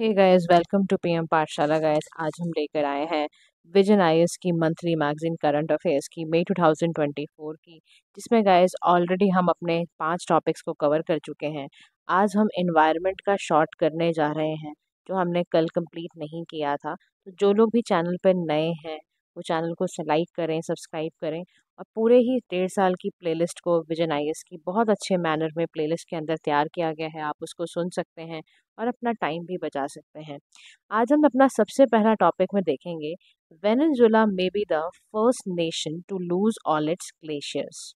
Hey guys welcome to PM Pathshala guys आज हम लेकर आए हैं विजन आई की मंथली मैगजीन करंट अफेयर्स की मई 2024 की जिसमें गायस ऑलरेडी हम अपने पांच टॉपिक्स को कवर कर चुके हैं आज हम इन्वायरमेंट का शॉर्ट करने जा रहे हैं जो हमने कल कंप्लीट नहीं किया था तो जो लोग भी चैनल पर नए हैं वो चैनल को लाइक करें सब्सक्राइब करें और पूरे ही डेढ़ साल की प्लेलिस्ट को विजन आई की बहुत अच्छे मैनर में प्लेलिस्ट के अंदर तैयार किया गया है आप उसको सुन सकते हैं और अपना टाइम भी बचा सकते हैं आज हम अपना सबसे पहला टॉपिक में देखेंगे Venezuela may be the first nation to lose all its glaciers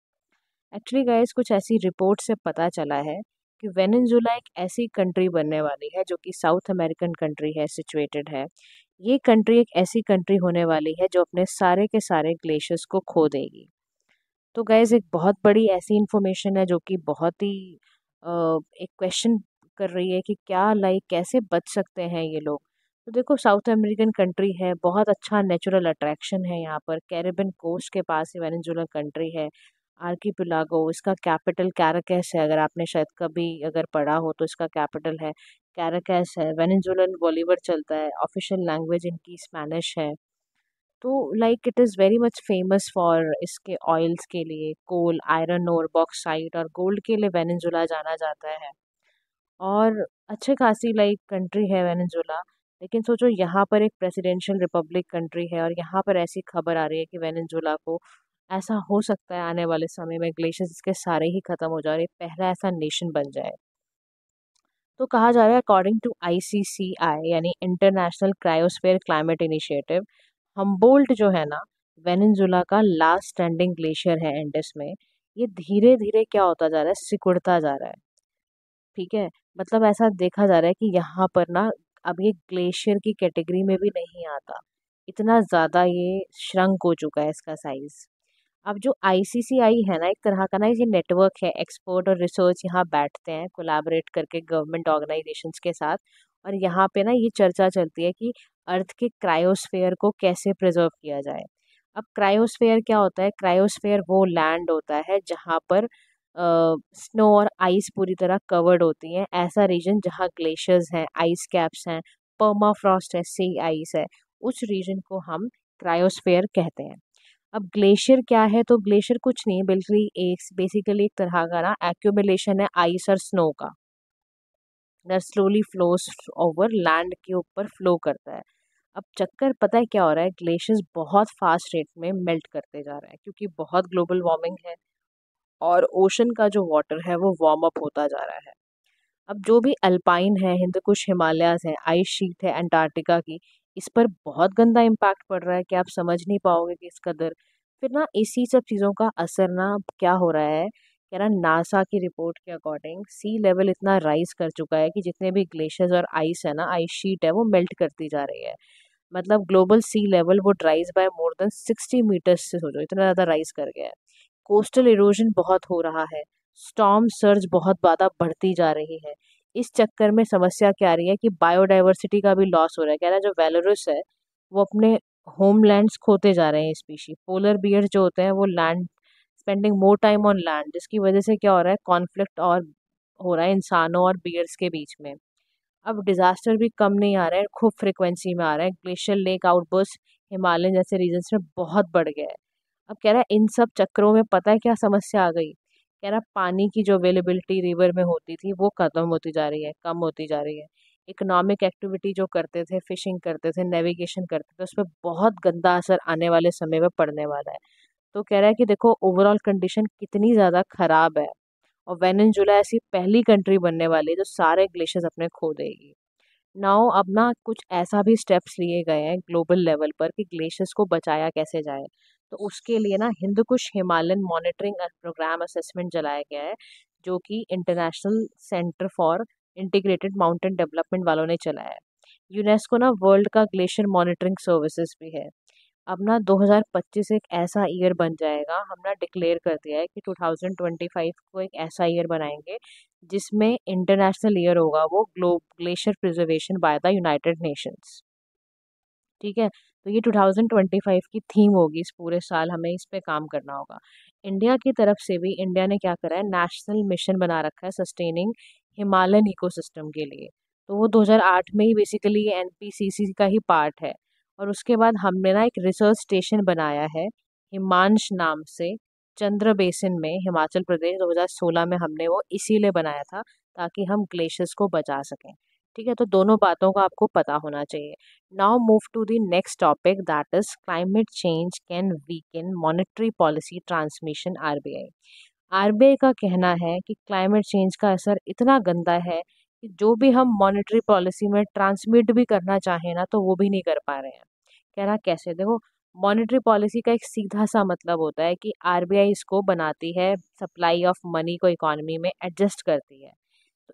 actually guys कुछ ऐसी रिपोर्ट से पता चला है कि वेनेजुला एक ऐसी कंट्री बनने वाली है जो कि साउथ अमेरिकन कंट्री है सिचुएटेड है ये कंट्री एक ऐसी कंट्री होने वाली है जो अपने सारे के सारे ग्लेशियर्स को खो देगी तो गैज़ एक बहुत बड़ी ऐसी इन्फॉर्मेशन है जो कि बहुत ही एक क्वेश्चन कर रही है कि क्या लाइक कैसे बच सकते हैं ये लोग तो देखो साउथ अमेरिकन कंट्री है बहुत अच्छा नेचुरल अट्रैक्शन है यहाँ पर कैरेबियन कोस्ट के पास ही वेनेजुला कंट्री है आर्किपिलागो इसका कैपिटल कैरकैस है अगर आपने शायद कभी अगर पढ़ा हो तो इसका कैपिटल है कैरकैस है वेनेजुलन बॉलीवर चलता है ऑफिशियल लैंग्वेज इनकी स्पेनिश है तो like it is very much famous for इसके ऑयल्स के लिए कोल आयरन और बॉक्साइट और गोल्ड के लिए वेनेजुला जाना जाता है और अच्छे खासी लाइक कंट्री है वेनेजुला लेकिन सोचो यहाँ पर एक प्रेसिडेंशियल रिपब्लिक कंट्री है और यहाँ पर ऐसी खबर आ रही है कि वेनेजुला को ऐसा हो सकता है आने वाले समय में ग्लेशियर्स इसके सारे ही ख़त्म हो जा रहे पहला ऐसा नेशन बन जाए तो कहा जा रहा है अकॉर्डिंग टू आईसीसीआई यानी international cryosphere climate initiative Humboldt जो है ना वेनेजुला का लास्ट स्टैंडिंग ग्लेशियर है एंडस में ये धीरे धीरे क्या होता जा रहा है सिकुड़ता जा रहा है ठीक है मतलब ऐसा देखा जा रहा है कि यहाँ पर ना अब ये ग्लेशियर की कैटेगरी में भी नहीं आता इतना ज़्यादा ये श्रंक हो चुका है इसका साइज़ अब जो आईसीसीआई है ना एक तरह का ना ये नेटवर्क है एक्सपोर्ट और रिसर्च यहाँ बैठते हैं कोलाबरेट करके गवर्नमेंट ऑर्गेनाइजेशंस के साथ और यहाँ पे ना ये चर्चा चलती है कि अर्थ के क्रायोस्फेयर को कैसे प्रिजर्व किया जाए अब क्रायोस्फेयर क्या होता है क्रायोस्फेयर वो लैंड होता है जहाँ पर स्नो और आइस पूरी तरह कवर्ड होती है ऐसा रीजन जहाँ ग्लेशियर्स हैं आइस कैप्स हैं पर्मा फ्रॉस्ट है सी आइस है उस रीजन को हम क्रायोस्फेयर कहते हैं अब ग्लेशियर क्या है तो ग्लेशियर कुछ नहीं बिल्कुल एक बेसिकली एक तरह का ना एक्यूमुलेशन है आइस और स्नो का दर स्लोली फ्लोस ओवर लैंड के ऊपर फ्लो करता है अब चक्कर पता है क्या हो रहा है ग्लेशियर्स बहुत फास्ट रेट में मेल्ट करते जा रहे हैं क्योंकि बहुत ग्लोबल वार्मिंग है और ओशन का जो वाटर है वो वार्म अप होता जा रहा है अब जो भी अल्पाइन है हिंद कुछ हिमालयाज है आइस शीट है अंटार्कटिका की इस पर बहुत गंदा इम्पैक्ट पड़ रहा है कि आप समझ नहीं पाओगे कि इस कदर फिर ना इसी सब चीज़ों का असर ना क्या हो रहा है कह रहा नासा की रिपोर्ट के अकॉर्डिंग सी लेवल इतना राइज कर चुका है कि जितने भी ग्लेशियर्स और आइस है ना आइस शीट है वो मेल्ट करती जा रही है मतलब ग्लोबल सी लेवल वो rise by more than sixty metres से सोचो इतना ज़्यादा राइज कर गया है कोस्टल इरोजन बहुत हो रहा है स्टॉम सर्ज बहुत ज़्यादा बढ़ती जा रही है इस चक्कर में समस्या क्या आ रही है कि बायोडाइवर्सिटी का भी लॉस हो रहा है कह रहा हैं जो वेलोरस है वो अपने होमलैंड्स खोते जा रहे हैं स्पीशी पोलर बियर जो होते हैं वो land spending more time on land जिसकी वजह से क्या हो रहा है कॉन्फ्लिक्ट और हो रहा है इंसानों और बियर्स के बीच में अब डिज़ास्टर भी कम नहीं आ रहा है खूब फ्रिक्वेंसी में आ रहा है ग्लेशियर लेक आउटबर्स हिमालय जैसे रीजन्स में बहुत बढ़ गया है अब कह रहा है इन सब चक्रों में पता है क्या समस्या आ गई कह रहा पानी की जो अवेलेबिलिटी रिवर में होती थी वो ख़त्म होती जा रही है कम होती जा रही है इकोनॉमिक एक्टिविटी जो करते थे फिशिंग करते थे नेविगेशन करते थे उस पर बहुत गंदा असर आने वाले समय में पड़ने वाला है तो कह रहा है कि देखो ओवरऑल कंडीशन कितनी ज़्यादा ख़राब है और वेनेजुला ऐसी पहली कंट्री बनने वाली है जो तो सारे ग्लेशियर्स अपने खो देगी नाउ अब ना कुछ ऐसा भी स्टेप्स लिए गए हैं ग्लोबल लेवल पर कि ग्लेशियर्स को बचाया कैसे जाए तो उसके लिए ना Hindu Kush Himalayan monitoring programme assessment चलाया गया है जो कि international centre for integrated mountain development वालों ने चलाया है यूनेस्को ना वर्ल्ड का ग्लेशियर मॉनिटरिंग सर्विसेज भी है अब ना 2025 एक ऐसा ईयर बन जाएगा हम ना डिक्लेयर कर दिया है कि 2025 को एक ऐसा ईयर बनाएंगे जिसमें इंटरनेशनल ईयर होगा वो globe glacier preservation by the United Nations ठीक है तो ये 2025 की थीम होगी इस पूरे साल हमें इस पे काम करना होगा इंडिया की तरफ से भी इंडिया ने क्या करा है नेशनल मिशन बना रखा है सस्टेनिंग हिमालयन इकोसिस्टम के लिए तो वो 2008 में ही बेसिकली एन का ही पार्ट है और उसके बाद हमने ना एक रिसर्च स्टेशन बनाया है हिमांश नाम से चंद्र बेसिन में हिमाचल प्रदेश 2016 में हमने वो इसीलिए बनाया था ताकि हम ग्लेशियर्स को बचा सकें ठीक है तो दोनों बातों का आपको पता होना चाहिए now move to the next topic that is climate change can weaken monetary policy transmission R RBI का कहना है कि क्लाइमेट चेंज का असर इतना गंदा है कि जो भी हम मॉनिटरी पॉलिसी में ट्रांसमिट भी करना चाहें ना तो वो भी नहीं कर पा रहे हैं कहना कैसे देखो मॉनेटरी पॉलिसी का एक सीधा सा मतलब होता है कि आरबीआई इसको बनाती है सप्लाई ऑफ मनी को इकोनॉमी में एडजस्ट करती है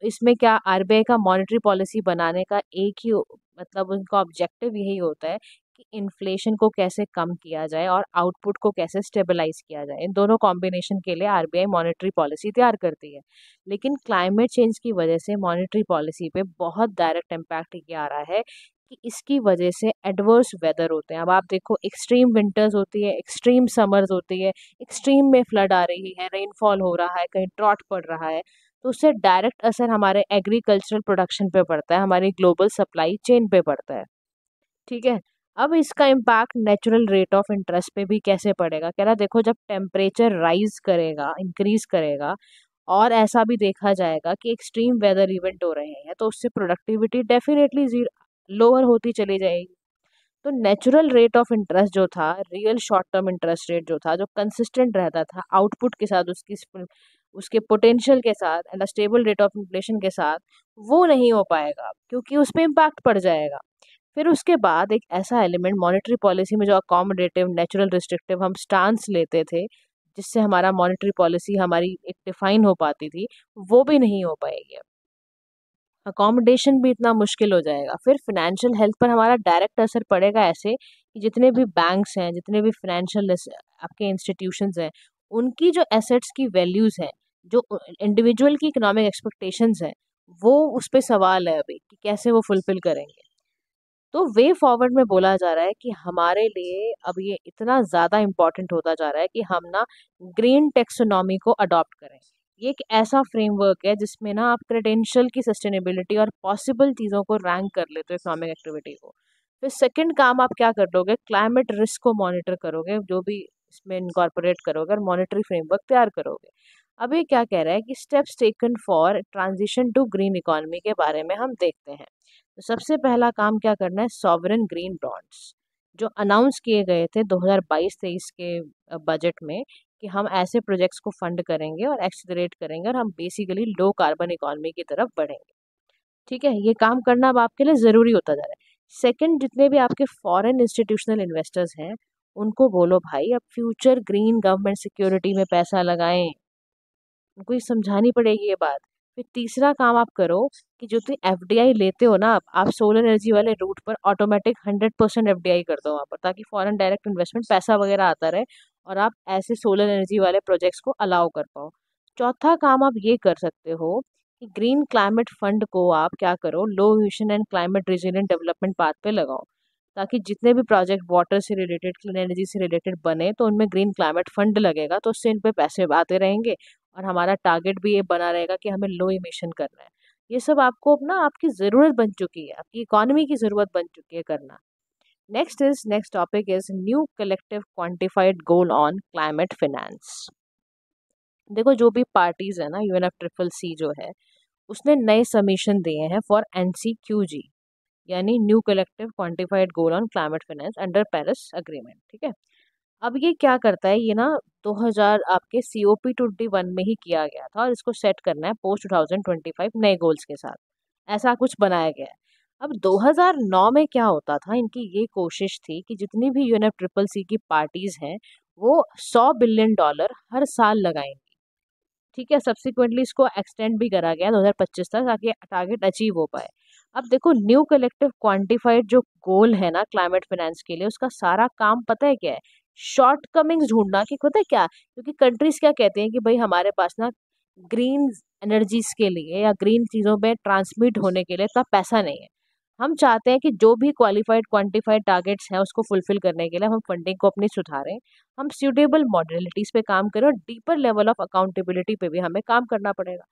तो इसमें क्या आर का मॉनेटरी पॉलिसी बनाने का एक ही मतलब उनका ऑब्जेक्टिव यही होता है कि इन्फ्लेशन को कैसे कम किया जाए और आउटपुट को कैसे स्टेबलाइज किया जाए इन दोनों कॉम्बिनेशन के लिए आर मॉनेटरी पॉलिसी तैयार करती है लेकिन क्लाइमेट चेंज की वजह से मॉनेटरी पॉलिसी पे बहुत डायरेक्ट इम्पैक्ट ये आ रहा है कि इसकी वजह से एडवर्स वेदर होते हैं अब आप देखो एक्सट्रीम विंटर्स होती है एक्सट्रीम समर्स होती है एक्सट्रीम में फ्लड आ रही है रेनफॉल हो रहा है कहीं ड्रॉट पड़ रहा है तो उससे डायरेक्ट असर हमारे एग्रीकल्चरल प्रोडक्शन पे पड़ता है हमारी ग्लोबल सप्लाई चेन पे पड़ता है ठीक है अब इसका impact natural rate of interest पे भी कैसे पड़ेगा कह रहा देखो जब टेम्परेचर राइज करेगा इंक्रीज करेगा और ऐसा भी देखा जाएगा कि एक्सट्रीम वेदर इवेंट हो रहे हैं तो उससे प्रोडक्टिविटी डेफिनेटली लोअर होती चली जाएगी तो नेचुरल रेट ऑफ इंटरेस्ट जो था real short term interest rate जो था जो कंसिस्टेंट रहता था आउटपुट के साथ उसकी उसके पोटेंशियल के साथ and a stable rate of inflation के साथ वो नहीं हो पाएगा क्योंकि उस पर इम्पैक्ट पड़ जाएगा फिर उसके बाद एक ऐसा एलिमेंट मॉनेटरी पॉलिसी में जो अकोमोडेटिव नेचुरल रिस्ट्रिक्टिव हम स्टांस लेते थे जिससे हमारा मॉनेटरी पॉलिसी हमारी एक डिफाइन हो पाती थी वो भी नहीं हो पाएगी अकोमोडेशन भी इतना मुश्किल हो जाएगा फिर फिनेंशियल हेल्थ पर हमारा डायरेक्ट असर पड़ेगा ऐसे कि जितने भी बैंक्स हैं जितने भी फिनेंशियल आपके इंस्टीट्यूशंस हैं उनकी जो एसेट्स की वैल्यूज़ हैं जो इंडिविजुअल की इकोनॉमिक एक्सपेक्टेशंस हैं वो उस पर सवाल है अभी कि कैसे वो फुलफिल करेंगे तो वे फॉरवर्ड में बोला जा रहा है कि हमारे लिए अब ये इतना ज़्यादा इम्पॉर्टेंट होता जा रहा है कि हम ना ग्रीन टेक्सोनॉमी को अडॉप्ट करें ये एक ऐसा फ्रेमवर्क है जिसमें ना आप क्रेडेंशियल की सस्टेनेबिलिटी और पॉसिबल चीज़ों को रैंक कर लेते हो इकोनॉमिक एक्टिविटी को फिर सेकेंड काम आप क्या कर लोगे क्लाइमेट रिस्क को मॉनिटर करोगे जो भी इसमें इनकॉर्पोरेट करोगे और मॉनिटरी फ्रेमवर्क तैयार करोगे अब ये क्या कह रहा है कि steps taken for transition to green economy के बारे में हम देखते हैं तो सबसे पहला काम क्या करना है सॉवरन ग्रीन बॉन्ड्स जो अनाउंस किए गए थे 2022-23 के बजट में कि हम ऐसे प्रोजेक्ट्स को फंड करेंगे और एक्सलरेट करेंगे और हम बेसिकली लो कार्बन इकोनॉमी की तरफ बढ़ेंगे ठीक है ये काम करना अब आपके लिए ज़रूरी होता जा रहा है सेकेंड जितने भी आपके फॉरेन इंस्टीट्यूशनल इन्वेस्टर्स हैं उनको बोलो भाई अब फ्यूचर ग्रीन गवर्नमेंट सिक्योरिटी में पैसा लगाएं उनको ये समझानी पड़ेगी ये बात फिर तीसरा काम आप करो कि जो तुम एफ लेते हो ना आप आप सोलर एनर्जी वाले रूट पर ऑटोमेटिक हंड्रेड परसेंट एफ कर दो वहाँ पर ताकि फॉरेन डायरेक्ट इन्वेस्टमेंट पैसा वगैरह आता रहे और आप ऐसे सोलर एनर्जी वाले प्रोजेक्ट्स को अलाउ कर पाओ चौथा काम आप ये कर सकते हो कि ग्रीन क्लाइमेट फंड को आप क्या करो low emission and climate resilient development path पे लगाओ ताकि जितने भी प्रोजेक्ट वाटर से रिलेटेड क्लीन एनर्जी से रिलेटेड बने तो उनमें ग्रीन क्लाइमेट फंड लगेगा तो उससे इन पर पैसे आते रहेंगे और हमारा टारगेट भी ये बना रहेगा कि हमें लो इमिशन करना है ये सब आपको अपना आपकी ज़रूरत बन चुकी है आपकी इकोनॉमी की ज़रूरत बन चुकी है करना next is next topic is new collective quantified goal on climate finance देखो जो भी पार्टीज़ है ना U N F triple C जो है उसने नए समीशन दिए हैं फॉर एन क्यू जी यानी new collective quantified goal on climate finance under Paris agreement ठीक है अब ये क्या करता है ये ना 2000 आपके C O P twenty one में ही किया गया था और इसको सेट करना है पोस्ट 2025 नए गोल्स के साथ ऐसा कुछ बनाया गया है अब 2009 में क्या होता था इनकी ये कोशिश थी कि जितनी भी यूनिफ ट्रिपल सी की पार्टीज़ हैं वो 100 बिलियन डॉलर हर साल लगाएंगी ठीक है सब्सिक्वेंटली इसको एक्सटेंड भी करा गया 2025 तक ताकि टारगेट अचीव हो पाए अब देखो न्यू कलेक्टिव क्वांटिफाइड जो गोल है ना क्लाइमेट फाइनेंस के लिए उसका सारा काम पता है क्या है शॉर्टकमिंग ढूंढना कि पता है क्या क्योंकि कंट्रीज क्या कहते हैं कि भाई हमारे पास ना ग्रीन एनर्जीज के लिए या ग्रीन चीज़ों में ट्रांसमिट होने के लिए इतना पैसा नहीं है हम चाहते हैं कि जो भी क्वालिफाइड क्वांटिफाइड टारगेट्स हैं उसको फुलफिल करने के लिए हम फंडिंग को अपनी सुधारें हम सूटेबल मॉडलिटीज़ पे काम करें और डीपर लेवल ऑफ अकाउंटेबिलिटी पे भी हमें काम करना पड़ेगा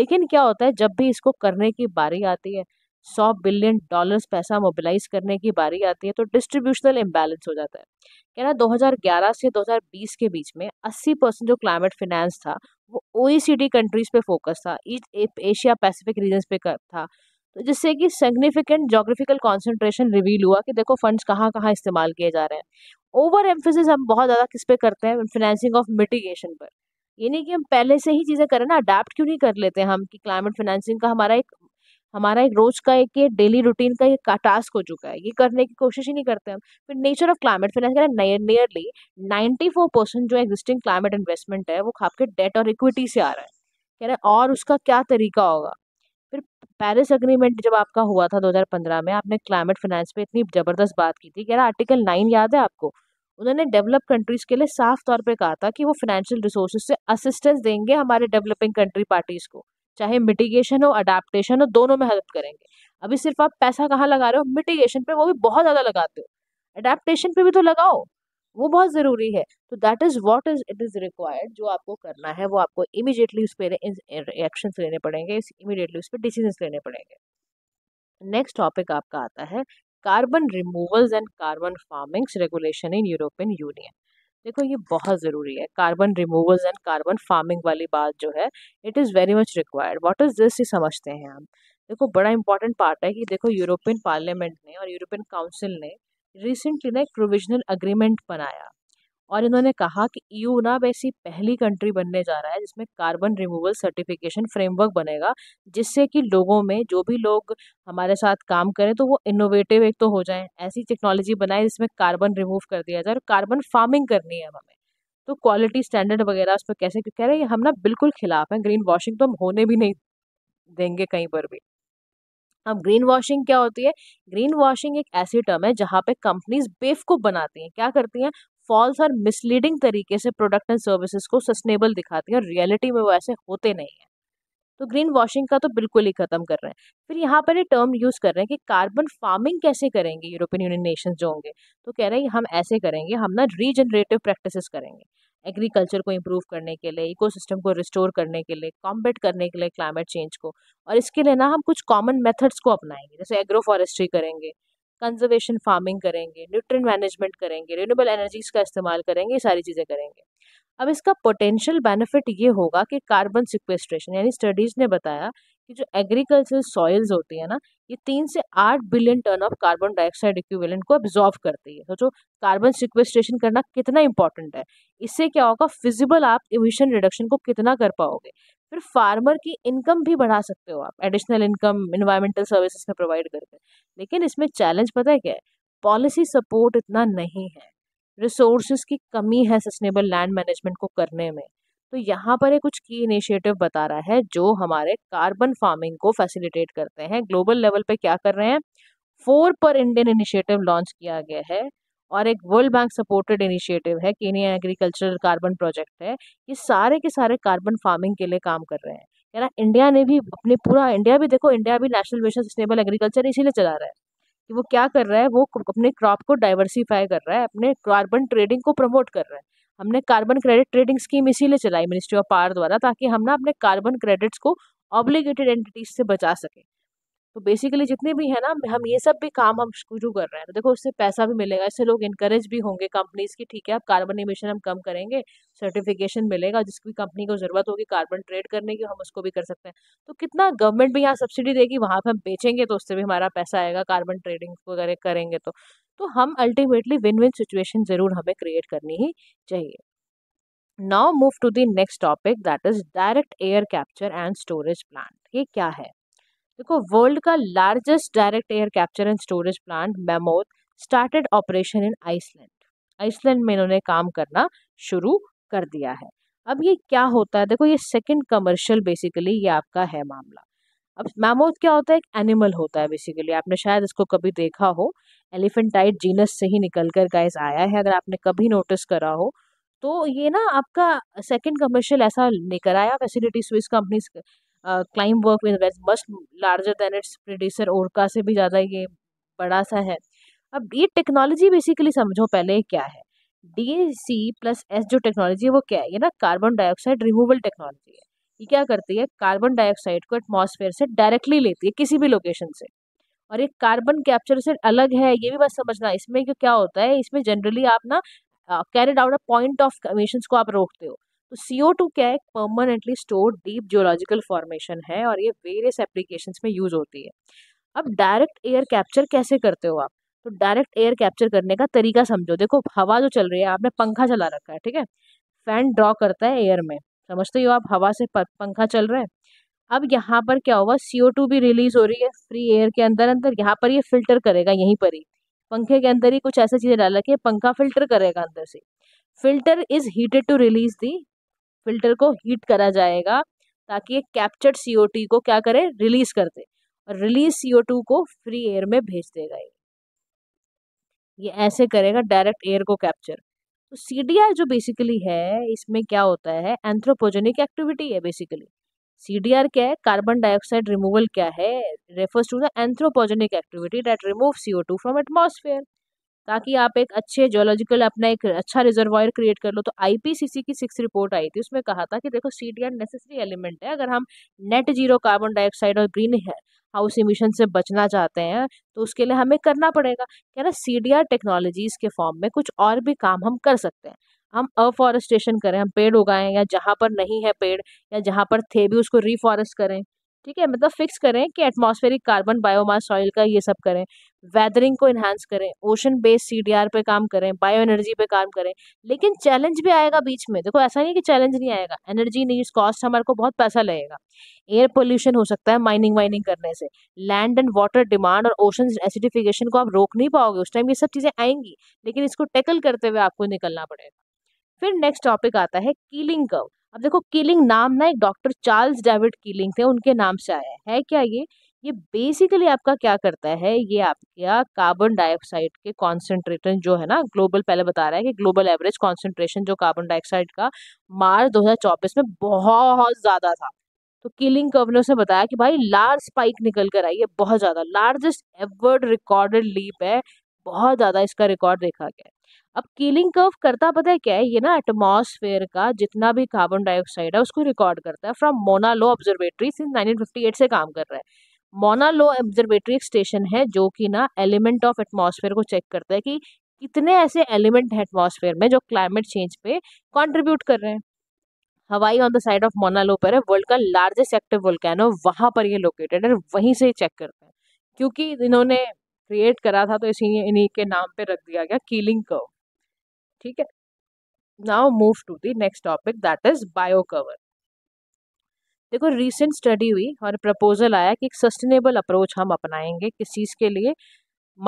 लेकिन क्या होता है जब भी इसको करने की बारी आती है सौ बिलियन डॉलर्स पैसा मोबिलाइज करने की बारी आती है तो डिस्ट्रीब्यूशनल इम्बेलेंस हो जाता है कहना 2011 से 2020 के बीच में 80 परसेंट जो क्लाइमेट फिनेंस था वो ओ कंट्रीज़ पे फोकस था ईस्ट एशिया पैसिफिक रीजन पे था तो जिससे कि सिग्निफिकेंट जोग्राफिकल कॉन्सेंट्रेशन रिवील हुआ कि देखो फंड्स कहाँ कहाँ इस्तेमाल किए जा रहे हैं ओवर एम्फोसिस हम बहुत ज़्यादा किस पे करते हैं फाइनेंसिंग ऑफ मिटिगेशन पर यानी कि हम पहले से ही चीज़ें करें ना अडेप्ट क्यों नहीं कर लेते हम कि क्लाइमेट फाइनेंसिंग का हमारा एक हमारा एक रोज का एक ये डेली रूटीन का एक टास्क हो चुका है ये करने की कोशिश ही नहीं करते हम फिर nature of climate finance nearly ninety four percent जो एग्जिस्टिंग क्लाइमेट इन्वेस्टमेंट है वो आपके डेट और इक्विटी से आ रहा है कह रहे हैं और उसका क्या तरीका होगा फिर पेरिस अग्रीमेंट जब आपका हुआ था 2015 में आपने क्लाइमेट फाइनेंस पे इतनी ज़बरदस्त बात की थी कह रहा आर्टिकल नाइन याद है आपको उन्होंने डेवलप कंट्रीज़ के लिए साफ तौर पे कहा था कि वो फाइनेंशियल रिसोर्सेज से असिस्टेंस देंगे हमारे डेवलपिंग कंट्री पार्टीज़ को चाहे मिटिगेशन हो अडेप्टेशन हो दोनों में हेल्प करेंगे अभी सिर्फ आप पैसा कहाँ लगा रहे हो मिटिगेशन पे वो भी बहुत ज़्यादा लगाते हो अडेप्टेशन पे भी तो लगाओ वो बहुत ज़रूरी है तो that is what is it is required जो आपको करना है वो आपको इमीडिएटली उस पर रिएक्शन लेने पड़ेंगे इमिडिएटली उस पर डिसीजन लेने पड़ेंगे नेक्स्ट टॉपिक आपका आता है carbon removals and carbon farmings regulation in European Union देखो ये बहुत ज़रूरी है carbon removals and carbon farming वाली बात जो है it is very much required what is this ही समझते हैं हम देखो बड़ा इंपॉर्टेंट पार्ट है कि देखो यूरोपियन पार्लियामेंट ने और यूरोपियन काउंसिल ने रिसेंटली ना एक प्रोविजनल अग्रीमेंट बनाया और इन्होंने कहा कि यू नाब ऐसी पहली कंट्री बनने जा रहा है जिसमें कार्बन रिमूवल सर्टिफिकेशन फ्रेमवर्क बनेगा जिससे कि लोगों में जो भी लोग हमारे साथ काम करें तो वो इनोवेटिव एक तो हो जाए ऐसी टेक्नोलॉजी बनाए जिसमें कार्बन रिमूव कर दिया जाए और कार्बन फार्मिंग करनी है हमें तो क्वालिटी स्टैंडर्ड वगैरह उस पर कैसे कह रहे हैं हम ना बिल्कुल खिलाफ हैं ग्रीन वॉशिंग तो हम होने भी नहीं देंगे कहीं पर भी अब ग्रीन वॉशिंग क्या होती है ग्रीन वॉशिंग एक ऐसी टर्म है जहाँ पे कंपनीज बेवकूफ़ बनाती हैं क्या करती हैं फॉल्स और मिसलीडिंग तरीके से प्रोडक्ट एंड सर्विसेज को सस्टेनेबल दिखाती हैं और रियलिटी में वो ऐसे होते नहीं हैं तो ग्रीन वॉशिंग का तो बिल्कुल ही खत्म कर रहे हैं फिर यहाँ पर ये टर्म यूज कर रहे हैं कि कार्बन फार्मिंग कैसे करेंगे यूरोपियन यूनियन नेशन जो होंगे तो कह रहे हैं हम ऐसे करेंगे हम ना रीजनरेटिव प्रैक्टिस करेंगे एग्रीकल्चर को इम्प्रूव करने के लिए इकोसिस्टम को रिस्टोर करने के लिए कॉम्बेट करने के लिए क्लाइमेट चेंज को और इसके लिए ना हम कुछ कॉमन मेथड्स को अपनाएंगे जैसे एग्रो फॉरेस्ट्री करेंगे कंजर्वेशन फार्मिंग करेंगे न्यूट्रन मैनेजमेंट करेंगे रिन्यूबल एनर्जीज का इस्तेमाल करेंगे ये सारी चीज़ें करेंगे अब इसका पोटेंशियल बेनिफिट ये होगा कि कार्बन सिक्वेस्ट्रेशन यानी स्टडीज ने बताया कि जो एग्रीकल्चर सॉइल्स होती है ना ये तीन से आठ billion ton of carbon dioxide equivalent को एब्जॉर्व करती है सोचो कार्बन सिक्वेस्ट्रेशन करना कितना इंपॉर्टेंट है इससे क्या होगा फिजिबल आप इमिशन रिडक्शन को कितना कर पाओगे फिर फार्मर की इनकम भी बढ़ा सकते हो आप एडिशनल इनकम इन्वायरमेंटल सर्विसेज में प्रोवाइड करके लेकिन इसमें चैलेंज पता है क्या है पॉलिसी सपोर्ट इतना नहीं है रिसोर्स की कमी है सस्टेनेबल लैंड मैनेजमेंट को करने में तो यहाँ पर ये कुछ की इनिशिएटिव बता रहा है जो हमारे कार्बन फार्मिंग को फैसिलिटेट करते हैं ग्लोबल लेवल पे क्या कर रहे हैं फोर पर इंडियन इनिशिएटिव लॉन्च किया गया है और एक वर्ल्ड बैंक सपोर्टेड इनिशिएटिव है केनिया एग्रीकल्चरल कार्बन प्रोजेक्ट है ये सारे के सारे कार्बन फार्मिंग के लिए काम कर रहे हैं यार इंडिया ने भी अपने पूरा इंडिया भी देखो इंडिया भी नेशनल मिशन सस्टेनेबल एग्रीकल्चर इसीलिए चला रहा है कि वो क्या कर रहा है वो अपने क्रॉप को डाइवर्सीफाई कर रहा है अपने कार्बन ट्रेडिंग को प्रमोट कर रहा है हमने कार्बन क्रेडिट ट्रेडिंग स्कीम इसीलिए चलाई मिनिस्ट्री ऑफ पावर द्वारा ताकि हम ना अपने कार्बन क्रेडिट्स को ऑब्लिगेटेड एंटिटीज से बचा सकें तो बेसिकली जितने भी है ना हम ये सब भी काम हम शुरू कर रहे हैं तो देखो उससे पैसा भी मिलेगा इससे लोग इंकरेज भी होंगे कंपनीज की ठीक है अब कार्बन इमिशन हम कम करेंगे सर्टिफिकेशन मिलेगा जिसकी कंपनी को जरूरत होगी कार्बन ट्रेड करने की हम उसको भी कर सकते हैं तो कितना गवर्नमेंट भी यहाँ सब्सिडी देगी वहाँ पर हम बेचेंगे तो उससे भी हमारा पैसा आएगा कार्बन ट्रेडिंग वगैरह करेंगे तो तो हम अल्टीमेटली विन विन सिचुएशन ज़रूर हमें क्रिएट करनी ही चाहिए now move to the next topic that is direct air capture and storage plant ये क्या है देखो वर्ल्ड का largest direct air capture and storage plant Mammoth started operation in Iceland Iceland में इन्होंने काम करना शुरू कर दिया है अब ये क्या होता है देखो ये सेकंड कमर्शियल बेसिकली ये आपका है मामला अब मैमोथ क्या होता है एक एनिमल होता है बेसिकली आपने शायद इसको कभी देखा हो एलिफेंटाइट जीनस से ही निकल कर गाइस आया है अगर आपने कभी नोटिस करा हो तो ये ना आपका सेकंड कमर्शियल ऐसा लेकर आया facility Swiss companies Climeworks with west much larger than its producer Orca से भी ज़्यादा ये बड़ा सा है अब ये टेक्नोलॉजी बेसिकली समझो पहले क्या है डी सी प्लस एस जो टेक्नोलॉजी है वो क्या है ये ना कार्बन डाइऑक्साइड रिमूवल टेक्नोलॉजी है ये क्या करती है कार्बन डाइऑक्साइड को एटमोसफेयर से डायरेक्टली लेती है किसी भी लोकेशन से और ये कार्बन कैप्चर से अलग है ये भी बस समझना इसमें क्या होता है इसमें जनरली आप ना carried out a point of commission को आप रोकते हो तो सी ओ टू क्या है permanently stored deep geological formation है और ये वेरियस एप्लीकेशन में यूज़ होती है अब डायरेक्ट एयर कैप्चर कैसे करते हो आप तो डायरेक्ट एयर कैप्चर करने का तरीका समझो देखो हवा जो चल रही है आपने पंखा चला रखा है ठीक है फैन ड्रॉ करता है एयर में समझते हो आप हवा से पंखा चल रहा है अब यहाँ पर क्या होगा सी भी रिलीज हो रही है फ्री एयर के अंदर अंदर यहाँ पर ये यह फिल्टर करेगा यहीं पर ही पंखे के अंदर ही कुछ ऐसी चीज़ें डाल रखी है पंखा फिल्टर करेगा अंदर से filter is heated to release the filter को हीट करा जाएगा ताकि ये कैप्चर्ड सी को क्या करे रिलीज कर दे और रिलीज सी को फ्री एयर में भेज देगा ये ये ऐसे करेगा डायरेक्ट एयर को कैप्चर तो सी जो बेसिकली है इसमें क्या होता है एंथ्रोपोजेनिक एक्टिविटी है बेसिकली सी क्या है कार्बन डाइऑक्साइड रिमूवल क्या है refers to the anthropogenic activity that remove C from atmosphere ताकि आप एक अच्छे जोलॉजिकल अपना एक अच्छा रिजर्वायर क्रिएट कर लो तो आईपीसीसी की सिक्स रिपोर्ट आई थी उसमें कहा था कि देखो C D R necessary element है अगर हम नेट जीरो कार्बन डाइऑक्साइड और ग्रीन है हाउस इमिशन से बचना चाहते हैं तो उसके लिए हमें करना पड़ेगा क्या ना सी डी आर टेक्नोलॉजीज़ के फॉर्म में कुछ और भी काम हम कर सकते हैं हम अफॉरेस्टेशन करें हम पेड़ उगाएं या जहाँ पर नहीं है पेड़ या जहाँ पर थे भी उसको रिफॉरेस्ट करें ठीक है मतलब फिक्स करें कि एटमॉस्फेरिक कार्बन बायोमास सॉइल का ये सब करें वेदरिंग को इन्हांस करें ओशन बेस्ड सी पे काम करें बायो एनर्जी पे काम करें लेकिन चैलेंज भी आएगा बीच में देखो ऐसा नहीं कि चैलेंज नहीं आएगा एनर्जी नहीं कॉस्ट हमारे को बहुत पैसा लगेगा एयर पोल्यूशन हो सकता है माइनिंग वाइनिंग करने से लैंड एंड वाटर डिमांड और ओशन एसिडिफिकेशन को आप रोक नहीं पाओगे उस टाइम ये सब चीज़ें आएंगी लेकिन इसको टैकल करते हुए आपको निकलना पड़ेगा फिर नेक्स्ट टॉपिक आता है कीलिंग कर्व अब देखो कीलिंग नाम ना एक डॉक्टर चार्ल्स डेविड कीलिंग थे उनके नाम से आया है, क्या ये ये बेसिकली आपका क्या करता है ये आपका कार्बन डाइऑक्साइड के कॉन्सेंट्रेटन जो है ना ग्लोबल पहले बता रहा है कि ग्लोबल एवरेज कॉन्सेंट्रेशन जो कार्बन डाइऑक्साइड का मार्च दो में बहुत ज़्यादा था तो किलिंग कर्व ने उसे बताया कि भाई लार्ज स्पाइक निकल कर आई है बहुत ज़्यादा लार्जेस्ट एवर्ड रिकॉर्डेड लीप है बहुत ज़्यादा इसका रिकॉर्ड देखा गया अब कीलिंग कर्व करता पता है क्या है ये ना एटमॉस्फेयर का जितना भी कार्बन डाइऑक्साइड है उसको रिकॉर्ड करता है फ्रॉम मोनालो ऑब्जर्वेटरी सिंस 1958 से काम कर रहा है मोनालो ऑब्जर्वेटरी एक स्टेशन है जो कि ना एलिमेंट ऑफ एटमॉस्फेयर को चेक करता है कि कितने ऐसे एलिमेंट हैं एटमोसफेयर में जो क्लाइमेट चेंज पे कॉन्ट्रीब्यूट कर रहे हैं Hawaii on the side of Mauna Loa पर है वर्ल्ड का लार्जेस्ट एक्टिव वोल्कैनो वहाँ पर ये लोकेटेड है वहीं से चेक करते हैं क्योंकि इन्होंने क्रिएट करा था तो इसी इन्हीं के नाम पे रख दिया गया कीलिंग कर्व ठीक है now move to the next topic that is bio cover देखो रिसेंट स्टडी हुई और प्रपोजल आया कि एक सस्टेनेबल अप्रोच हम अपनाएंगे किस चीज़ के लिए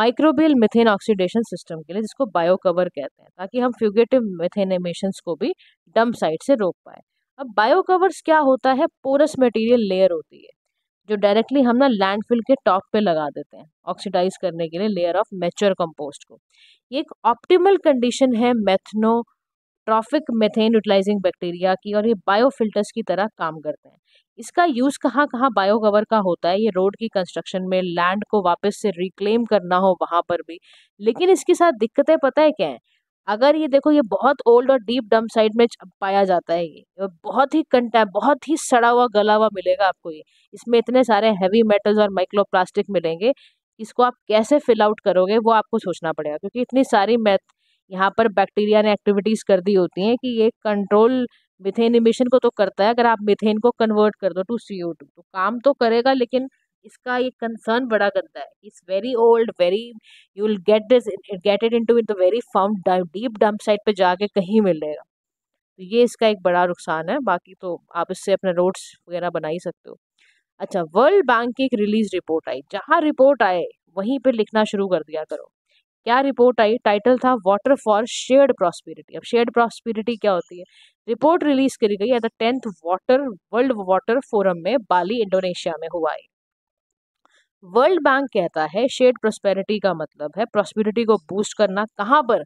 माइक्रोबियल मिथेन ऑक्सीडेशन सिस्टम के लिए जिसको बायो कवर कहते हैं ताकि हम फ्यूगेटिव मिथेन एमिशंस को भी डम साइड से रोक पाए अब बायो कवर्स क्या होता है पोरस मटेरियल लेयर होती है जो डायरेक्टली हम ना लैंडफिल के टॉप पे लगा देते हैं ऑक्सीडाइज करने के लिए लेयर ऑफ मेच्योर कंपोस्ट को ये एक ऑप्टिमल कंडीशन है methanotrophic methane utilising bacteria की और ये बायोफिल्टर्स की तरह काम करते हैं इसका यूज़ कहाँ कहाँ बायोगवर का होता है ये रोड की कंस्ट्रक्शन में लैंड को वापस से रिक्लेम करना हो वहाँ पर भी लेकिन इसके साथ दिक्कतें पता है क्या है अगर ये देखो ये बहुत ओल्ड और डीप डम साइड में पाया जाता है ये बहुत ही कंटा बहुत ही सड़ा हुआ गला हुआ मिलेगा आपको ये इसमें इतने सारे हैवी मेटल्स और माइक्रो प्लास्टिक मिलेंगे इसको आप कैसे फिल आउट करोगे वो आपको सोचना पड़ेगा क्योंकि इतनी सारी मैथ यहाँ पर बैक्टीरिया ने एक्टिविटीज़ कर दी होती हैं कि ये कंट्रोल मिथेन इमिशन को तो करता है अगर आप मिथेन को कन्वर्ट कर दो टू सी ओ टू तो काम तो करेगा लेकिन इसका ये कंसर्न बड़ा गंदा है it's very old very you will get this get it into the very found deep dump site पे जाके कहीं मिलेगा तो ये इसका एक बड़ा नुकसान है बाकी तो आप इससे अपने रोड्स वगैरह बना ही सकते हो अच्छा वर्ल्ड बैंक की एक रिलीज रिपोर्ट आई जहाँ रिपोर्ट आए वहीं पर लिखना शुरू कर दिया करो क्या रिपोर्ट आई टाइटल था वाटर फॉर शेयर्ड प्रॉस्पेरिटी अब शेयर्ड प्रॉस्पेरिटी क्या होती है रिपोर्ट रिलीज करी गई है the tenth water world water forum में बाली इंडोनेशिया में हुआ है वर्ल्ड बैंक कहता है शेड प्रोस्पेरिटी का मतलब है प्रोस्पेरिटी को बूस्ट करना कहाँ पर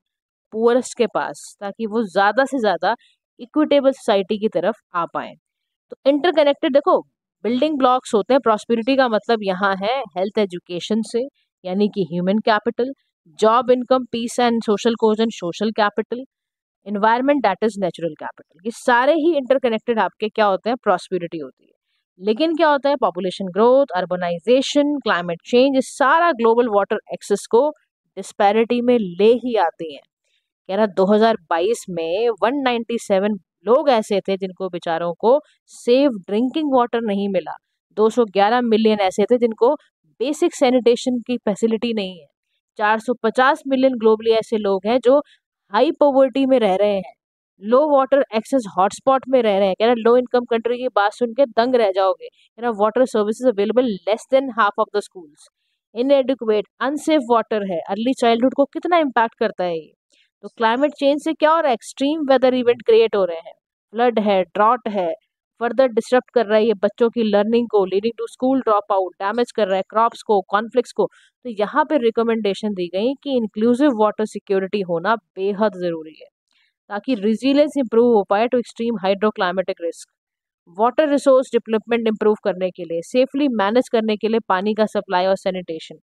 पुअरस्ट के पास ताकि वो ज़्यादा से ज़्यादा इक्विटेबल सोसाइटी की तरफ आ पाए तो इंटरकनेक्टेड देखो बिल्डिंग ब्लॉक्स होते हैं प्रॉस्पेरिटी का मतलब यहाँ है हेल्थ एजुकेशन से यानी कि human capital job income peace and social cohesion and social capital environment that is natural capital ये सारे ही इंटरकनेक्टेड आपके क्या होते हैं प्रॉस्पेरिटी होती है लेकिन क्या होता है population growth urbanisation climate change सारा ग्लोबल वाटर एक्सेस को डिस्पैरिटी में ले ही आती हैं कह रहा 2022 में 197 लोग ऐसे थे जिनको बेचारों को सेफ ड्रिंकिंग वाटर नहीं मिला 211 मिलियन ऐसे थे जिनको बेसिक सैनिटेशन की फैसिलिटी नहीं है 450 मिलियन ग्लोबली ऐसे लोग हैं जो हाई पॉवर्टी में रह रहे हैं लो वाटर एक्सेस हॉटस्पॉट में रह रहे हैं लो इनकम कंट्री की बात सुन के दंग रह जाओगे water service available less than half of the school inadequate unsafe water है अर्ली चाइल्डहुड को कितना इम्पैक्ट करता है ये तो क्लाइमेट चेंज से क्या और एक्सट्रीम वेदर इवेंट क्रिएट हो रहे हैं फ्लड है ड्रॉट है फर्दर डिस्टर्ब कर रहा है ये बच्चों की लर्निंग को leading to school drop out damage कर रहा है क्रॉप्स को कॉन्फ्लिक्स को तो यहाँ पे रिकमेंडेशन दी गई कि इंक्लूसिव वाटर सिक्योरिटी होना बेहद ज़रूरी है ताकि रिजिलेंस इंप्रूव हो पाए to extreme hydroclimatic risk water resource development improve करने के लिए सेफली मैनेज करने के लिए पानी का सप्लाई और सैनिटेशन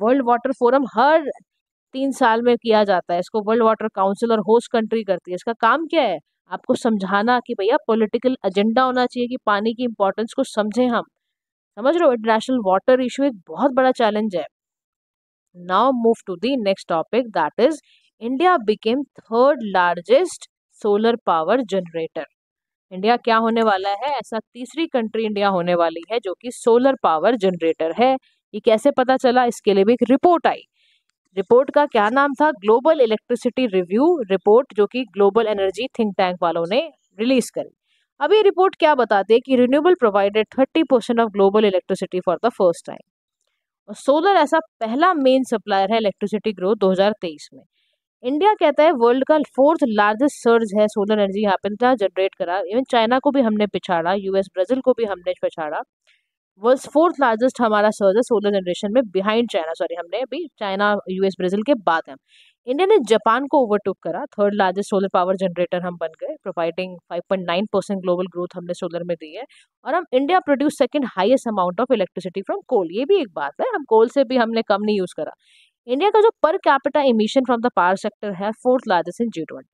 वर्ल्ड वाटर फोरम हर तीन साल में किया जाता है इसको वर्ल्ड वाटर काउंसिल और होस्ट कंट्री करती है इसका काम क्या है आपको समझाना कि भैया पॉलिटिकल एजेंडा होना चाहिए कि पानी की इंपॉर्टेंस को समझें हम समझ रहे हो इंटरनेशनल वाटर इशू एक बहुत बड़ा चैलेंज है now move to the next topic that is India became third largest solar power generator India क्या होने वाला है ऐसा तीसरी कंट्री इंडिया होने वाली है जो कि सोलर पावर जनरेटर है ये कैसे पता चला इसके लिए भी एक रिपोर्ट आई रिपोर्ट का क्या नाम था ग्लोबल इलेक्ट्रिसिटी रिव्यू रिपोर्ट जो कि ग्लोबल एनर्जी थिंक टैंक वालों ने रिलीज करी अब ये रिपोर्ट क्या बताते हैं कि renewable provided thirty percent of global electricity for the first time और सोलर ऐसा पहला मेन सप्लायर है इलेक्ट्रिसिटी ग्रोथ तेईस में इंडिया कहता है वर्ल्ड का फोर्थ लार्जेस्ट सर्ज है सोलर एनर्जी यहाँ पे जनरेट करा इवन चाइना को भी हमने पिछाड़ा यूएस ब्राजील को भी हमने पिछाड़ा वर्ल्ड फोर्थ लार्जेस्ट हमारा सर्ज है सोलर जनरेशन में बिहाइंड चाइना सॉरी हमने अभी चाइना यूएस ब्राजील के बाद है इंडिया ने जापान को ओवरटेक करा third largest solar power generator हम बन गए प्रोवाइडिंग 5.9 परसेंट ग्लोबल ग्रोथ हमने सोलर में दी है और हम India produce second highest amount of electricity from coal ये भी एक बात है हम कोल से भी हमने कम नहीं यूज़ करा इंडिया का जो per capita emission from the power sector है fourth largest in G twenty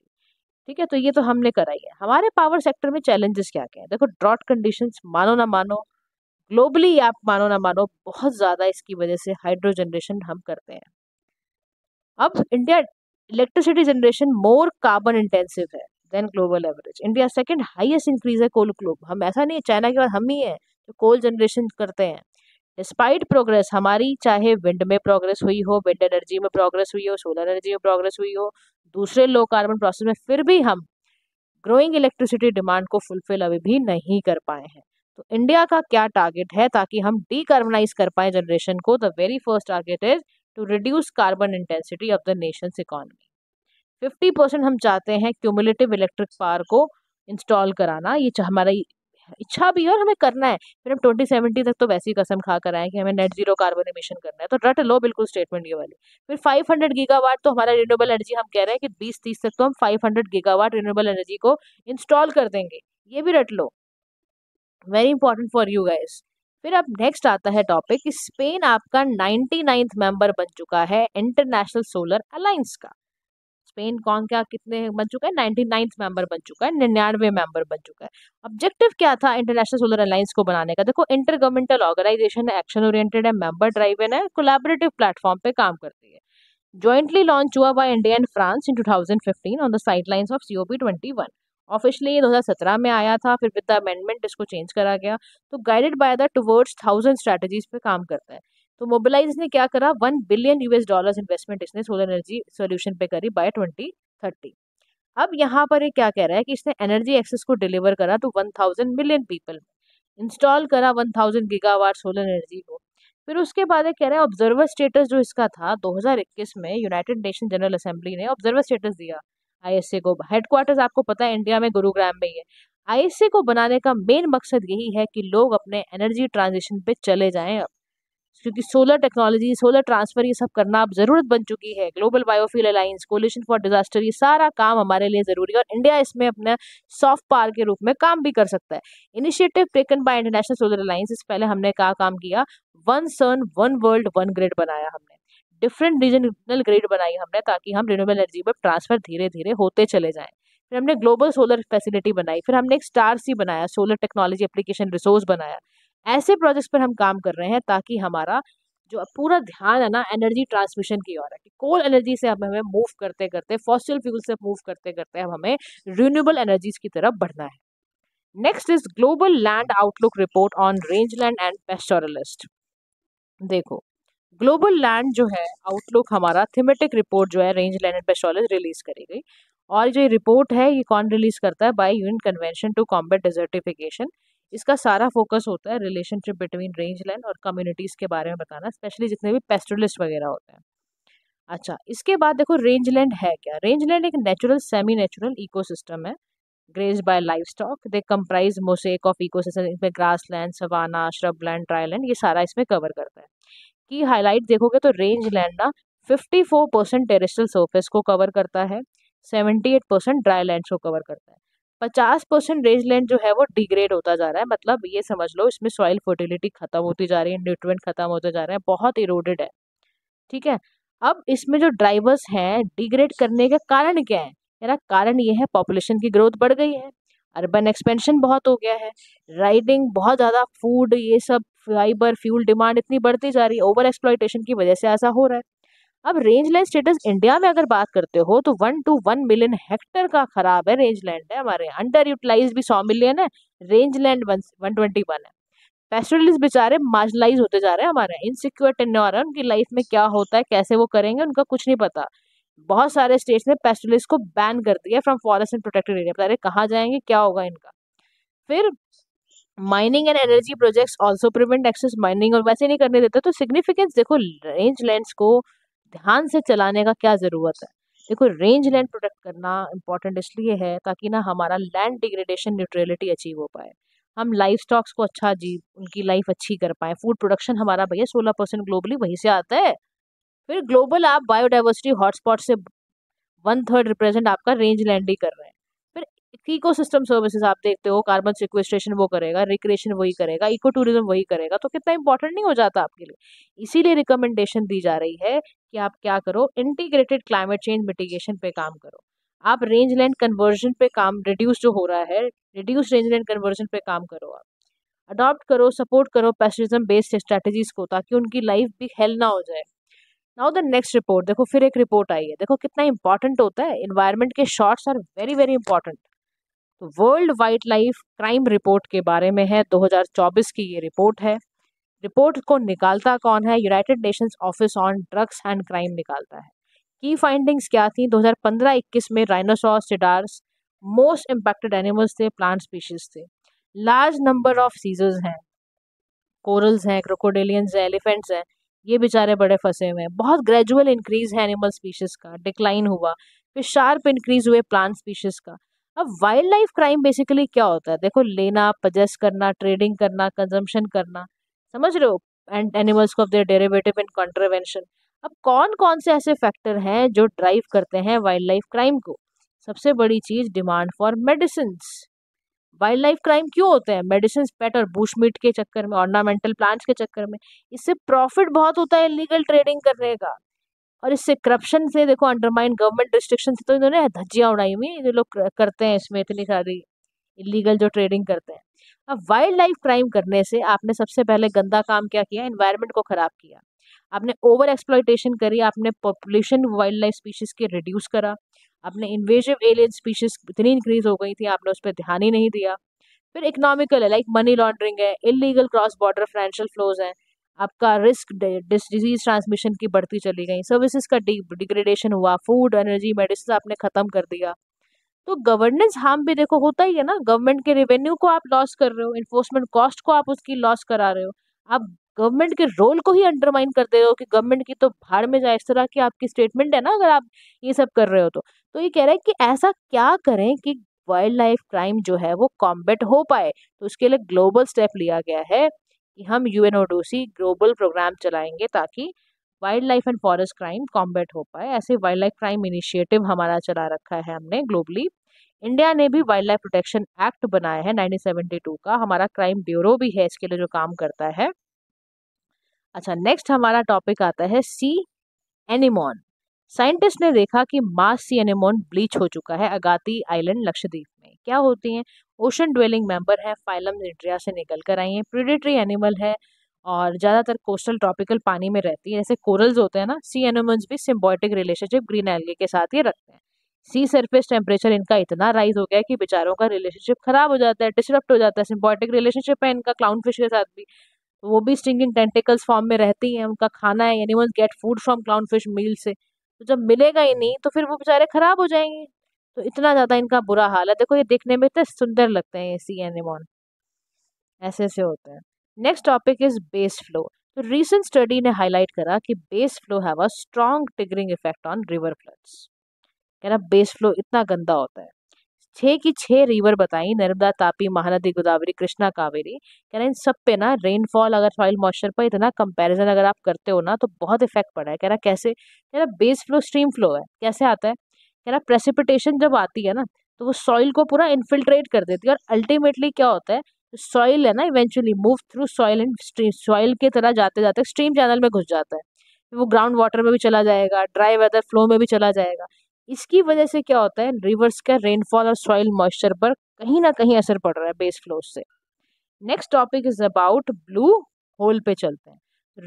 ठीक है तो ये तो हमने कराई है हमारे पावर सेक्टर में चैलेंजेस क्या क्या है देखो ड्रॉट कंडीशन मानो ना मानो ग्लोबली आप मानो ना मानो बहुत ज़्यादा इसकी वजह से हाइड्रो जनरेशन हम करते हैं अब India electricity generation more carbon intensive है than global average India second highest increase है कोल ग्लोब हम ऐसा नहीं है चाइना के बाद हम ही हैं जो कोल जनरेशन करते हैं डिस्पाइट प्रोग्रेस हमारी चाहे विंड में प्रोग्रेस हुई हो विंड एनर्जी में प्रोग्रेस हुई हो सोलर एनर्जी में प्रोग्रेस हुई हो दूसरे लो कार्बन प्रोसेस में फिर भी हम ग्रोइंग इलेक्ट्रिसिटी डिमांड को फुलफिल अभी भी नहीं कर पाए हैं तो इंडिया का क्या टारगेट है ताकि हम डीकार्बनाइज कर पाए जनरेशन को the very first target is to reduce carbon intensity of the nation's economy fifty percent हम चाहते हैं क्यूमुलेटिव इलेक्ट्रिक पावर को इंस्टॉल कराना ये हमारी इच्छा भी है और हमें करना है फिर हम ट्वेंटी सेवेंटी तक तो वैसे ही कसम खा कर आए कि हमें नेट जीरो कार्बन इमिशन करना है तो रट लो बिल्कुल स्टेटमेंट ये वाली फिर फाइव हंड्रेड गीगावाट तो हमारा रिन्यूएबल एनर्जी हम कह रहे हैं कि बीस तीस तक तो हम five hundred gigawatt renewable energy को इंस्टॉल कर देंगे ये भी रट लो very important for you guys फिर अब नेक्स्ट आता है टॉपिक स्पेन आपका नाइन्टी नाइन्थ मेंबर बन चुका है इंटरनेशनल सोलर अलायंस का स्पेन कौन क्या कितने बन चुका है नाइनटी नाइन्थ मेंबर बन चुका है निन्यानवे मेंबर बन चुका है ऑब्जेक्टिव क्या था इंटरनेशनल सोलर अलायंस को बनाने का देखो इंटर गवर्नमेंटल ऑर्गेनाइजेशन है एक्शन ओरिएंटेड है मेंबर ड्राइवन है कोलाबरेटिव प्लेटफॉर्म पे काम करती है जॉइंटली लॉन्च हुआ hua India and France in two on the side of C O officially ये 2017 में आया था फिर विद द अमेंडमेंट इसको चेंज करा गया तो guided by the towards thousand strategies पे काम करता है तो मोबिलाइज ने क्या करा one billion US dollars investment इसने सोलर एनर्जी सोल्यूशन पे करी बाय ट्वेंटी थर्टी अब यहाँ पर ये क्या कह रहा है कि इसने एनर्जी एक्सेस को डिलीवर करा to one thousand million people install करा one thousand gigawatt solar energy को फिर उसके बाद कह रहा है ऑब्जर्वर स्टेटस जो इसका था 2021 में यूनाइटेड नेशन जनरल असेंबली ने ऑब्जर्वर स्टेटस दिया आईएसए को हेडक्वार्टर्स आपको पता है इंडिया में गुरुग्राम में ही है आईएसए को बनाने का मेन मकसद यही है कि लोग अपने एनर्जी ट्रांजिशन पे चले जाएं क्योंकि सोलर टेक्नोलॉजी सोलर ट्रांसफर ये सब करना अब ज़रूरत बन चुकी है global biofuel alliance coalition for disaster ये सारा काम हमारे लिए ज़रूरी है और इंडिया इसमें अपने सॉफ्ट पावर के रूप में काम भी कर सकता है initiative taken by international solar alliance इस पहले हमने कहा काम किया one sun one world one grid बनाया हमने डिफरेंट रीजनल ग्रेड बनाई हमने ताकि हम रिन्यूएबल एनर्जी पर ट्रांसफर धीरे धीरे होते चले जाए फिर हमने ग्लोबल सोलर फैसिलिटी बनाई फिर हमने एक स्टार सी बनाया सोलर टेक्नोलॉजी एप्लीकेशन रिसोर्स बनाया ऐसे प्रोजेक्ट्स पर हम काम कर रहे हैं ताकि हमारा जो पूरा ध्यान है ना एनर्जी ट्रांसमिशन की ओर है कि कोल एनर्जी से हम हमें मूव करते करते फॉसिल फ्यूल से मूव करते करते हम हमें रिन्यूएबल एनर्जीज की तरफ बढ़ना है next is global land outlook report on rangeland and pastoralist देखो ग्लोबल लैंड जो है आउटलुक हमारा थीमेटिक रिपोर्ट जो है rangeland and pastoralist release करी गई और जो रिपोर्ट है ये कौन रिलीज करता है by union convention to combat desertification इसका सारा फोकस होता है रिलेशनशिप बिटवीन रेंज लैंड और कम्युनिटीज़ के बारे में बताना स्पेशली जितने भी पेस्टोलिस्ट वगैरह होते हैं अच्छा इसके बाद देखो रेंज लैंड है क्या रेंज लैंड एक नेचुरल सेमी नेचुरल इको है graze by livestock they comprise mosaic of eco इसमें grassland savanna shrubland dryland ये सारा इसमें कवर करता है की हाईलाइट देखोगे तो रेंज लैंड ना fifty four percent terrestrial surface को कवर करता है seventy eight percent dryland को कवर करता है पचास परसेंट रेंज लैंड जो है वो डिग्रेड होता जा रहा है मतलब ये समझ लो इसमें सॉइल फर्टिलिटी खत्म होती जा रही है न्यूट्रमेंट खत्म होते जा रहे हैं बहुत इरोडेड है ठीक है अब इसमें जो ड्राइवर्स हैं डिग्रेड करने का कारण क्या है मेरा कारण ये है पॉपुलेशन की ग्रोथ बढ़ गई है अर्बन एक्सपेंशन बहुत हो गया है राइडिंग बहुत ज़्यादा फूड ये सब फाइबर फ्यूल डिमांड इतनी बढ़ती जा रही है ओवर एक्सप्लाइटेशन की वजह से ऐसा हो रहा है अब रेंज लैंड स्टेटस इंडिया में अगर बात करते हो तो one two one million hectare का खराब है रेंज लैंड है हमारे अंडर यूटिलाइज भी सौ मिलियन है rangeland one twenty one है पेस्टोरलिस्ट बेचारे मार्जलाइज होते जा रहे हैं हमारे इनसिक्योर टेन्योर है उनकी लाइफ में क्या होता है कैसे वो करेंगे उनका कुछ नहीं पता बहुत सारे स्टेट्स ने पेस्टोरलिस्ट को बैन कर दिया from forest and protected area बता रहे कहाँ जाएंगे क्या होगा इनका फिर mining and energy projects also prevent access mining और वैसे नहीं करने देते तो सिग्निफिकेंस देखो रेंज लैंड्स को ध्यान से चलाने का क्या ज़रूरत है देखो रेंज लैंड प्रोटेक्ट करना इंपॉर्टेंट इसलिए है ताकि ना हमारा लैंड डिग्रेडेशन न्यूट्रलिटी अचीव हो पाए हम लाइफ स्टॉक्स को अच्छा जी उनकी लाइफ अच्छी कर पाए फूड प्रोडक्शन हमारा भैया सोलह परसेंट ग्लोबली वहीं से आता है फिर ग्लोबल आप बायोडाइवर्सिटी हॉटस्पॉट से वन थर्ड रिप्रेजेंट आपका रेंज लैंड ही कर रहे हैं फिर इको सिस्टम सर्विसेज आप देखते हो कार्बन सिक्वेस्ट्रेशन वो करेगा रिक्रिएशन वही करेगा इको टूरिज्म वही करेगा तो कितना इंपॉर्टेंट नहीं हो जाता आपके लिए इसीलिए रिकमेंडेशन दी जा रही है कि आप क्या करो इंटीग्रेटेड क्लाइमेट चेंज मिटिगेशन पे काम करो आप रेंज लैंड कन्वर्जन पे काम रिड्यूस जो हो रहा है रिड्यूस रेंज लैंड कन्वर्जन पे काम करो आप अडॉप्ट करो सपोर्ट करो पेस्टिज्म बेस्ड स्ट्रेटजीज को ताकि उनकी लाइफ भी हेल ना हो जाए नाउ द नेक्स्ट रिपोर्ट देखो फिर एक रिपोर्ट आई है देखो कितना इंपॉर्टेंट होता है इन्वायरमेंट के shorts are very very important तो world wildlife crime report के बारे में है 2024 की ये रिपोर्ट है रिपोर्ट को निकालता कौन है United Nations office on drugs and crime निकालता है की फाइंडिंग्स क्या थी 2015-21 में rhinoceros cedars most impacted animals थे प्लांट स्पीशीज थे लार्ज नंबर ऑफ सीजर्स हैं कोरल्स हैं क्रोकोडिलियंस हैं एलिफेंट्स हैं ये बेचारे बड़े फंसे हुए हैं बहुत ग्रेजुअल इंक्रीज है एनिमल स्पीशीज का डिक्लाइन हुआ फिर शार्प इंक्रीज हुए प्लांट स्पीशीज का अब वाइल्ड लाइफ क्राइम बेसिकली क्या होता है देखो लेना पजेस करना ट्रेडिंग करना कंजम्पशन करना समझ रहे हो एंड एनिमल्स को देयर डेरिवेटिव इन कॉन्ट्रावेंशन अब कौन कौन से ऐसे फैक्टर हैं जो ड्राइव करते हैं वाइल्ड लाइफ क्राइम को सबसे बड़ी चीज़ demand for medicine wildlife crime क्यों होते हैं मेडिसिन पेट और बूशमीट के चक्कर में ऑर्नामेंटल प्लांट्स के चक्कर में इससे प्रॉफिट बहुत होता है इलीगल ट्रेडिंग करने का और इससे करप्शन से देखो अंडरमाइन गवर्नमेंट रिस्ट्रिक्शन से तो इन्होंने धज्जियाँ उड़ाई हुई ये लोग करते हैं इसमें इतनी सारी इलीगल जो ट्रेडिंग करते हैं अब वाइल्ड लाइफ क्राइम करने से आपने सबसे पहले गंदा काम क्या किया इन्वायरमेंट को ख़राब किया आपने ओवर एक्सप्लाइटेशन करी आपने पॉपुलेशन वाइल्ड लाइफ स्पीशीज़ के रिड्यूस करा आपने इन्वेजिव एलियन स्पीशीज़ इतनी इंक्रीज हो गई थी आपने उस पर ध्यान ही नहीं दिया फिर इकोनॉमिकल है लाइक मनी लॉन्ड्रिंग है illegal cross border financial flows हैं आपका रिस्क डिजीज ट्रांसमिशन की बढ़ती चली गई सर्विसेज का डिग्रेडेशन हुआ फूड एनर्जी मेडिसिन आपने ख़त्म कर दिया तो गवर्नेंस हार्म भी देखो होता ही है ना गवर्नमेंट के रेवेन्यू को आप लॉस कर रहे हो इन्फोर्समेंट कॉस्ट को आप उसकी लॉस करा रहे हो आप गवर्नमेंट के रोल को ही अंडरमाइन कर दे रहे हो कि गवर्नमेंट की तो भाड़ में जाए इस तरह की आपकी स्टेटमेंट है ना अगर आप ये सब कर रहे हो तो तो ये कह रहा है कि ऐसा क्या करें कि वाइल्ड लाइफ क्राइम जो है वो कॉम्बेट हो पाए तो उसके लिए ग्लोबल स्टेप लिया गया है कि हम यू ग्लोबल प्रोग्राम चलाएंगे ताकि wildlife and forest crime combat हो पाए ऐसे वाइल्ड लाइफ क्राइम इनिशिएटिव हमारा चला रखा है हमने ग्लोबली इंडिया ने भी वाइल्ड लाइफ प्रोटेक्शन एक्ट बनाया है 1972 का हमारा क्राइम ब्यूरो भी है इसके लिए जो काम करता है अच्छा नेक्स्ट हमारा टॉपिक आता है सी एनिमोन साइंटिस्ट ने देखा कि मास सी एनिमोन ब्लीच हो चुका है अगाती आइलैंड लक्षद्वीप में क्या होती हैं ओशन ड्वेलिंग मेंबर हैं फाइलम निड्रिया से निकल कर आई हैं प्रीडेटरी एनिमल है और ज़्यादातर कोस्टल ट्रॉपिकल पानी में रहती है जैसे कोरल्स होते हैं ना सी एनिमल्स भी सिम्बॉयटिक रिलेशनशिप ग्रीन एलगे के साथ ही रखते हैं सी सरफेस टेम्परेचर इनका इतना राइज हो गया है कि बेचारों का रिलेशनशिप खराब हो जाता है डिस्टरप्ट हो जाता है सिम्बॉयटिक रिलेशनशिप है इनका क्लाउन फिश के साथ भी तो वो भी स्टिंगिंग टेंटिकल्स फॉर्म में रहती हैं उनका खाना है animals get food from clownfish meal से तो जब मिलेगा ही नहीं तो फिर वो बेचारे खराब हो जाएंगे तो इतना ज़्यादा इनका बुरा हाल है देखो ये देखने में इतने सुंदर लगते हैं ये सी एनिमॉन ऐसे ऐसे होते हैं next topic is base flow तो रिसेंट स्टडी ने हाईलाइट करा कि base flow have a strong triggering effect on river floods कहना बेस फ्लो इतना गंदा होता है छः की छः रिवर बताई नर्मदा तापी महानदी गोदावरी कृष्णा कावेरी कहना इन सब पे ना रेनफॉल अगर सॉइल मॉइस्चर पर इतना कंपैरिजन अगर आप करते हो ना तो बहुत इफेक्ट पड़ा है कहना कैसे क्या ना बेस फ्लो स्ट्रीम फ्लो है कैसे आता है क्या ना प्रेसिपिटेशन जब आती है ना तो वो सॉइल को पूरा इन्फिल्ट्रेट कर देती है और अल्टीमेटली क्या होता है सॉइल है ना eventually move through soil and stream soil के तरह जाते जाते स्ट्रीम चैनल में घुस जाता है वो ग्राउंड वाटर में भी चला जाएगा ड्राई वेदर फ्लो में भी चला जाएगा इसकी वजह से क्या होता है रिवर्स का रेनफॉल और सॉइल मॉइस्चर पर कहीं ना कहीं असर पड़ रहा है बेस फ्लो से next topic is about blue hole पे चलते हैं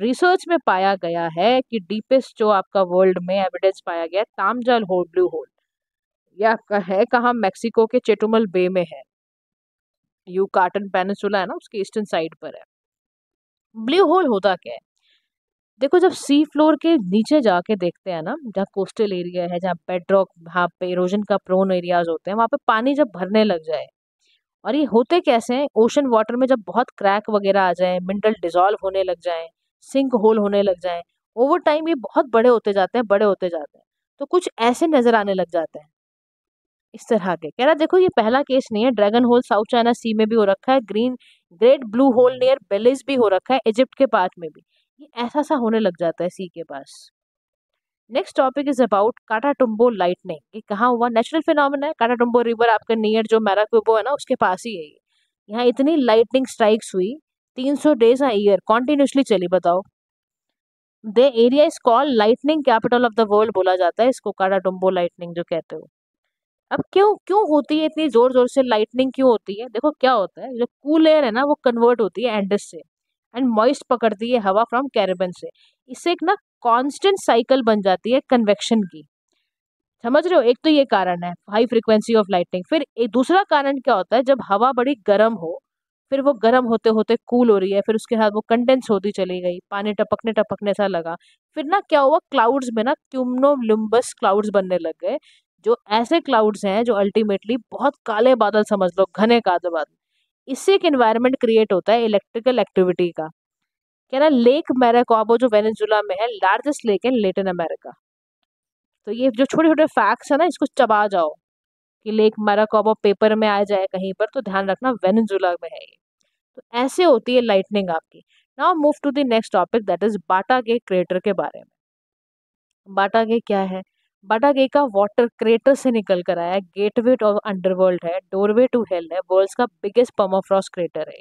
रिसर्च में पाया गया है कि डीपेस्ट जो आपका वर्ल्ड में एविडेंस पाया गया है तामजाल होल ब्लू होल यह आपका है कहाँ मैक्सिको के चेटुमल बे में है यू कार्टन पेनसुला है ना उसके ईस्टर्न साइड पर है ब्लू होल होता क्या है देखो जब सी फ्लोर के नीचे जाके देखते हैं ना जहाँ कोस्टल एरिया है जहाँ बेडरॉक वहाँ पे इरोजन का प्रोन एरियाज होते हैं वहाँ पे पानी जब भरने लग जाए और ये होते कैसे हैं ओशन वाटर में जब बहुत क्रैक वगैरह आ जाए मिनरल डिजॉल्व होने लग जाए सिंक होल होने लग जाए ओवर टाइम ये बहुत बड़े होते जाते हैं बड़े होते जाते हैं तो कुछ ऐसे नज़र आने लग जाते हैं इस तरह के कह रहा देखो ये पहला केस नहीं है dragon hole South China Sea में भी हो रखा है green great blue hole hmm. Near Belize भी हो रखा है इजिप्ट के पास में भी ये ऐसा सा होने लग जाता है सी के पास next topic is about Catatumbo lightning ये कहाँ हुआ नेचुरल फिनोमिना है काटा टुम्बो रिवर आपके नियर जो मैराक्यूबो है ना उसके पास ही है ये यहाँ इतनी लाइटनिंग स्ट्राइक्स हुई 300 डेज अ ईयर कॉन्टिन्यूसली चली बताओ the area is call lightning capital of the world बोला जाता है इसको काटा टुम्बो लाइटनिंग जो कहते हो अब क्यों क्यों होती है इतनी जोर जोर से लाइटनिंग क्यों होती है देखो क्या होता है जो कूल एयर है ना वो कन्वर्ट होती है एंडस से एंड मॉइस्ट पकड़ती है हवा फ्रॉम कैरेबन से इससे एक ना कॉन्स्टेंट साइकिल बन जाती है कन्वेक्शन की समझ रहे हो एक तो ये कारण है हाई फ्रिक्वेंसी ऑफ लाइटनिंग फिर एक दूसरा कारण क्या होता है जब हवा बड़ी गर्म हो फिर वो गर्म होते होते कूल हो रही है फिर उसके साथ वो कंडेंस होती चली गई पानी टपकने टपकने सा लगा फिर ना क्या हुआ क्लाउड्स में ना क्यूमनोलुम्बस क्लाउड्स बनने लग गए जो ऐसे क्लाउड्स हैं जो अल्टीमेटली बहुत काले बादल समझ लो घने काले बादल इससे एक इन्वायरमेंट क्रिएट होता है इलेक्ट्रिकल एक्टिविटी का कह रहा लेक मैराकॉबो जो वेनेजुला में है लार्जेस्ट लेक है लेटिन अमेरिका तो ये जो छोटे छोटे फैक्ट्स है ना इसको चबा जाओ कि लेक मैराकॉबो पेपर में आ जाए कहीं पर तो ध्यान रखना वेनेजुला में है ये तो ऐसे होती है लाइटनिंग आपकी now move to the next topic that is Batagaika crater के बारे में बाटा के क्या है बाटागे का वाटर क्रेटर से निकल कर आया गेटवे टू अंडरवर्ल्ड है डोरवे टू हेल है वर्ल्ड का बिगेस्ट पर्माफ्रॉस्ट क्रेटर है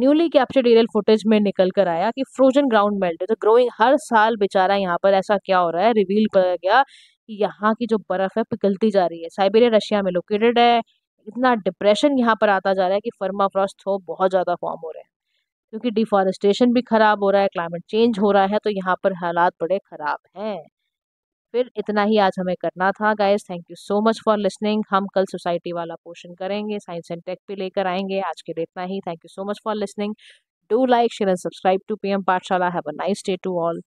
न्यूली कैप्चर्ड एरियल फुटेज में निकल कर आया कि फ्रोजन ग्राउंड मेल्ट है तो ग्रोइंग हर साल बेचारा यहाँ पर ऐसा क्या हो रहा है रिवील किया गया कि यहाँ की जो बर्फ़ है पिघलती जा रही है साइबेरिया रशिया में लोकेटेड है इतना डिप्रेशन यहाँ पर आता जा रहा है कि फर्मा फ्रॉस्ट बहुत ज़्यादा फॉर्म हो रहे हैं क्योंकि डिफॉरेस्टेशन भी ख़राब हो रहा है क्लाइमेट चेंज हो रहा है तो यहाँ पर हालात बड़े ख़राब हैं फिर इतना ही आज हमें करना था guys thank you so much for listening हम कल सोसाइटी वाला पोर्शन करेंगे साइंस एंड टेक पे लेकर आएंगे आज के लिए इतना ही thank you so much for listening do like share and subscribe to P M Pathshala have a nice day to all